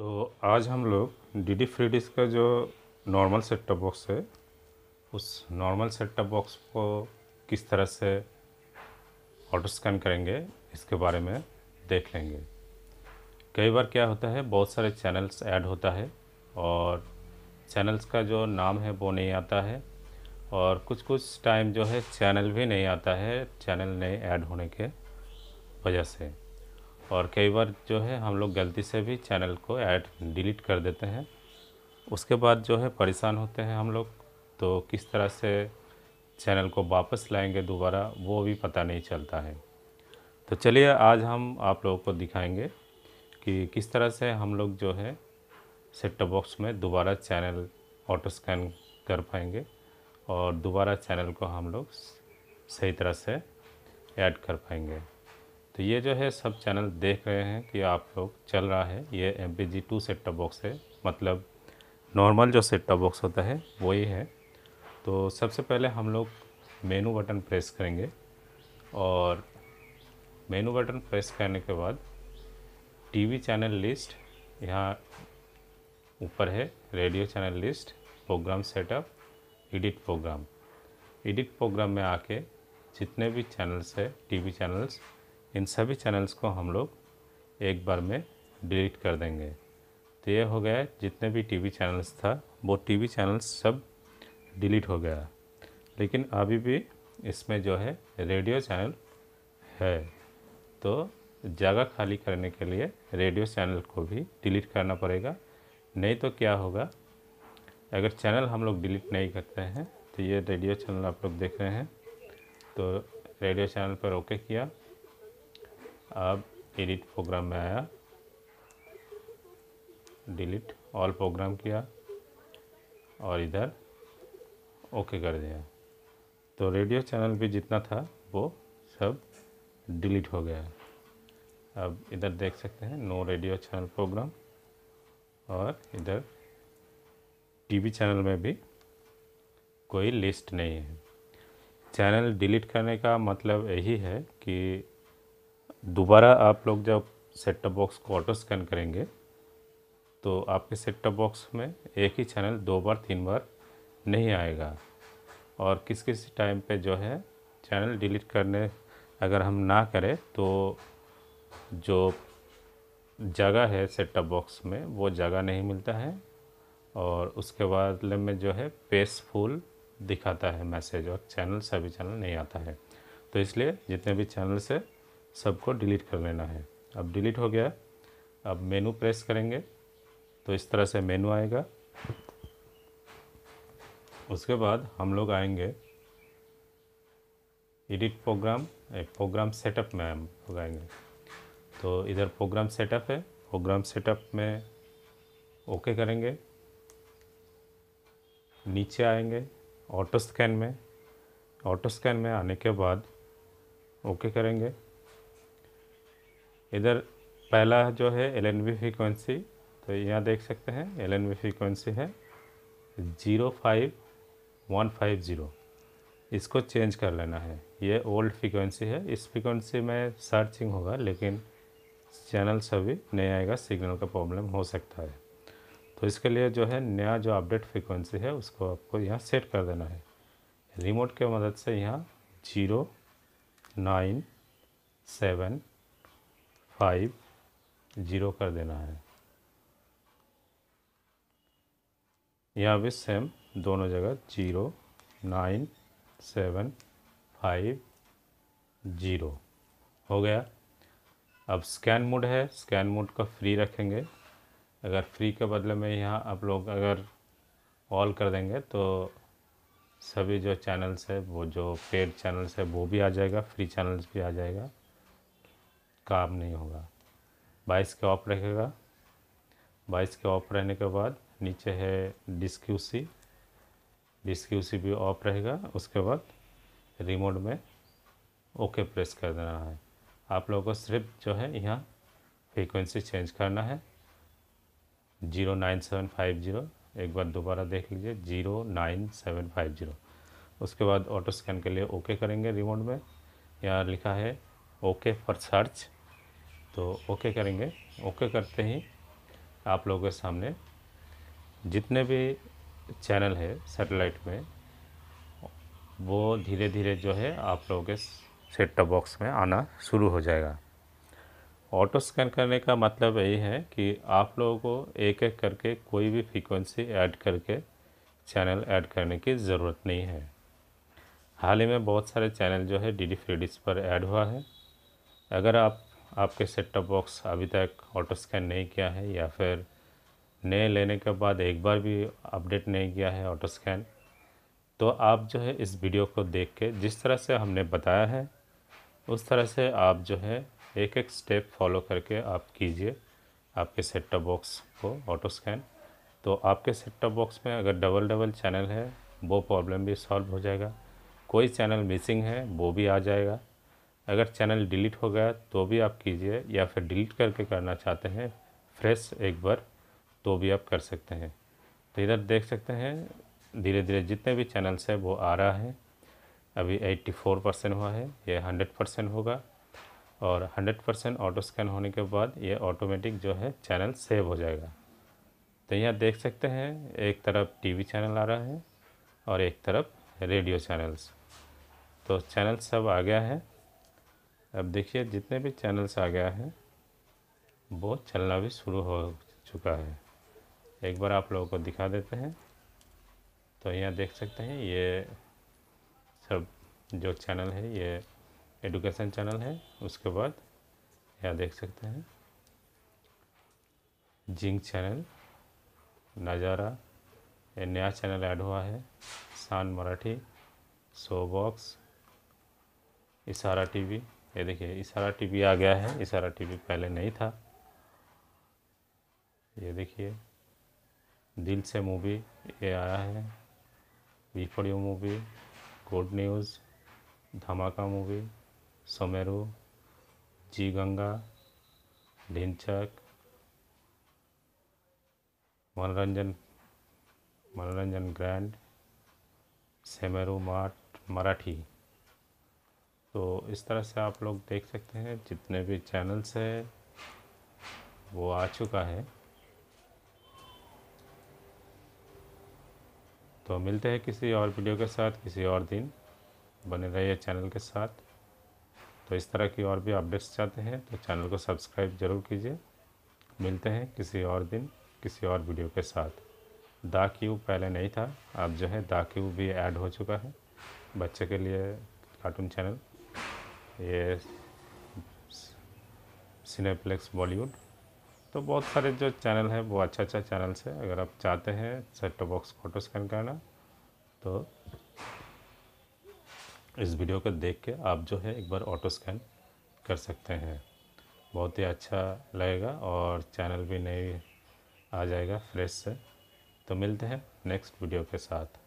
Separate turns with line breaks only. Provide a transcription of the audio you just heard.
तो आज हम लोग डी डी फ्री डिश का जो नॉर्मल सेट टॉप बॉक्स है उस नॉर्मल सेट टॉप बॉक्स को किस तरह से ऑटो स्कैन करेंगे इसके बारे में देख लेंगे कई बार क्या होता है बहुत सारे चैनल्स ऐड होता है और चैनल्स का जो नाम है वो नहीं आता है और कुछ कुछ टाइम जो है चैनल भी नहीं आता है चैनल नहीं ऐड होने के वजह से और कई बार जो है हम लोग गलती से भी चैनल को ऐड डिलीट कर देते हैं उसके बाद जो है परेशान होते हैं हम लोग तो किस तरह से चैनल को वापस लाएंगे दोबारा वो भी पता नहीं चलता है तो चलिए आज हम आप लोगों को दिखाएंगे कि किस तरह से हम लोग जो है सेट बॉक्स में दोबारा चैनल ऑटो स्कैन कर पाएंगे और दोबारा चैनल को हम लोग सही तरह से ऐड कर पाएंगे तो ये जो है सब चैनल देख रहे हैं कि आप लोग चल रहा है ये M P G two set top box है मतलब नॉर्मल जो सेट टॉप बॉक्स होता है वही है तो सबसे पहले हम लोग मेनू बटन प्रेस करेंगे और मेनू बटन प्रेस करने के बाद टीवी चैनल लिस्ट यहाँ ऊपर है radio channel list program setup edit program edit program में आके जितने भी चैनल्स है टीवी चैनल्स इन सभी चैनल्स को हम लोग एक बार में डिलीट कर देंगे तो ये हो गया जितने भी टीवी चैनल्स था वो टीवी चैनल्स सब डिलीट हो गया लेकिन अभी भी इसमें जो है रेडियो चैनल है तो जगह खाली करने के लिए रेडियो चैनल को भी डिलीट करना पड़ेगा नहीं तो क्या होगा अगर चैनल हम लोग डिलीट नहीं करते हैं तो ये रेडियो चैनल आप लोग देख रहे हैं तो रेडियो चैनल पर ओके किया अब एडिट प्रोग्राम में आया डिलीट ऑल प्रोग्राम किया और इधर ओके कर दिया तो रेडियो चैनल भी जितना था वो सब डिलीट हो गया अब इधर देख सकते हैं नो रेडियो चैनल प्रोग्राम और इधर टीवी चैनल में भी कोई लिस्ट नहीं है चैनल डिलीट करने का मतलब यही है कि दोबारा आप लोग जब सेट टॉप बॉक्स को ऑटो स्कैन करेंगे तो आपके सेट टॉप बॉक्स में एक ही चैनल दो बार तीन बार नहीं आएगा और किस किस टाइम पे जो है चैनल डिलीट करने अगर हम ना करें तो जो जगह है सेट टॉप बॉक्स में वो जगह नहीं मिलता है और उसके बाद में जो है पेस फुल दिखाता है मैसेज और चैनल सभी चैनल नहीं आता है तो इसलिए जितने भी चैनल से सबको डिलीट कर लेना है अब डिलीट हो गया अब मेनू प्रेस करेंगे तो इस तरह से मेनू आएगा उसके बाद हम लोग आएंगे एडिट प्रोग्राम प्रोग्राम सेटअप में हम लोग आएंगे तो इधर प्रोग्राम सेटअप है प्रोग्राम सेटअप में ओके करेंगे नीचे आएंगे ऑटो स्कैन में ऑटो स्कैन में आने के बाद ओके करेंगे इधर पहला जो है एल एन बी फ्रिक्वेंसी तो यहाँ देख सकते हैं एल एन बी फ्रिक्वेंसी है zero five one five zero इसको चेंज कर लेना है ये ओल्ड फ्रिक्वेंसी है इस फ्रिक्वेंसी में सर्चिंग होगा लेकिन चैनल सभी नहीं आएगा सिग्नल का प्रॉब्लम हो सकता है तो इसके लिए जो है नया जो अपडेट फ्रिक्वेंसी है उसको आपको यहाँ सेट कर देना है रिमोट के मदद से यहाँ zero nine seven five zero कर देना है यहाँ भी सेम दोनों जगह zero nine seven five zero हो गया अब स्कैन मोड है स्कैन मोड का फ्री रखेंगे अगर फ्री के बदले में यहाँ आप लोग अगर ऑल कर देंगे तो सभी जो चैनल्स है वो जो पेड चैनल्स है वो भी आ जाएगा फ्री चैनल्स भी आ जाएगा काम नहीं होगा बाईस के ऑफ रहेगा बाईस के ऑफ रहने के बाद नीचे है डिस्क्यू सी डिस्क्यू सी भी ऑफ रहेगा उसके बाद रिमोट में ओके प्रेस कर देना है आप लोगों को सिर्फ जो है यहाँ फ्रीक्वेंसी चेंज करना है zero nine seven five zero एक बार दोबारा देख लीजिए zero nine seven five zero उसके बाद ऑटो स्कैन के लिए ओके करेंगे रिमोट में यहाँ लिखा है ओके फॉर सर्च तो ओके करेंगे ओके करते ही आप लोगों के सामने जितने भी चैनल है सैटेलाइट में वो धीरे धीरे जो है आप लोगों के सेट टॉप बॉक्स में आना शुरू हो जाएगा ऑटो स्कैन करने का मतलब यही है कि आप लोगों को एक एक करके कोई भी फ्रीक्वेंसी ऐड करके चैनल ऐड करने की ज़रूरत नहीं है हाल ही में बहुत सारे चैनल जो है डी डी पर ऐड हुआ है अगर आप आपके सेट टॉप बॉक्स अभी तक ऑटो स्कैन नहीं किया है या फिर नए लेने के बाद एक बार भी अपडेट नहीं किया है ऑटो स्कैन तो आप जो है इस वीडियो को देख के जिस तरह से हमने बताया है उस तरह से आप जो है एक एक स्टेप फॉलो करके आप कीजिए आपके सेट टॉप बॉक्स को ऑटो स्कैन तो आपके सेट टॉप बॉक्स में अगर डबल डबल चैनल है वो प्रॉब्लम भी सॉल्व हो जाएगा कोई चैनल मिसिंग है वो भी आ जाएगा अगर चैनल डिलीट हो गया तो भी आप कीजिए या फिर डिलीट करके करना चाहते हैं फ्रेश एक बार तो भी आप कर सकते हैं तो इधर देख सकते हैं धीरे धीरे जितने भी चैनल्स हैं वो आ रहा है अभी 84 परसेंट हुआ है ये 100 परसेंट होगा और 100 परसेंट ऑटो स्कैन होने के बाद ये ऑटोमेटिक जो है चैनल सेव हो जाएगा तो यहाँ देख सकते हैं एक तरफ टीवी चैनल आ रहा है और एक तरफ रेडियो चैनल्स तो चैनल सब आ गया है अब देखिए जितने भी चैनल्स आ गया है वो चलना भी शुरू हो चुका है एक बार आप लोगों को दिखा देते हैं तो यहाँ देख सकते हैं ये सब जो चैनल है ये एडुकेशन चैनल है उसके बाद यहाँ देख सकते हैं जिंक चैनल नज़ारा ये नया चैनल ऐड हुआ है सान मराठी सो बॉक्स इशारा टीवी ये देखिए इशारा टीवी आ गया है इशारा टीवी पहले नहीं था ये देखिए दिल से मूवी ये आया है B four U movie good news Dhamaka movie सोमेरू Zee Ganga Dhinchak Manoranjan Manoranjan grand Semeru mart Marathi तो इस तरह से आप लोग देख सकते हैं जितने भी चैनल्स हैं वो आ चुका है तो मिलते हैं किसी और वीडियो के साथ किसी और दिन बने रहिए चैनल के साथ तो इस तरह की और भी अपडेट्स चाहते हैं तो चैनल को सब्सक्राइब ज़रूर कीजिए मिलते हैं किसी और दिन किसी और वीडियो के साथ दा क्यू पहले नहीं था अब जो है दा क्यू भी ऐड हो चुका है बच्चे के लिए कार्टून चैनल ये सिनेप्लेक्स बॉलीवुड तो बहुत सारे जो चैनल हैं वो अच्छा अच्छा चैनल्स है अगर आप चाहते हैं सेट टॉप बॉक्स फ़ोटो स्कैन करना तो इस वीडियो को देख के आप जो है एक बार ऑटो स्कैन कर सकते हैं बहुत ही अच्छा लगेगा और चैनल भी नहीं आ जाएगा फ्रेश से तो मिलते हैं नेक्स्ट वीडियो के साथ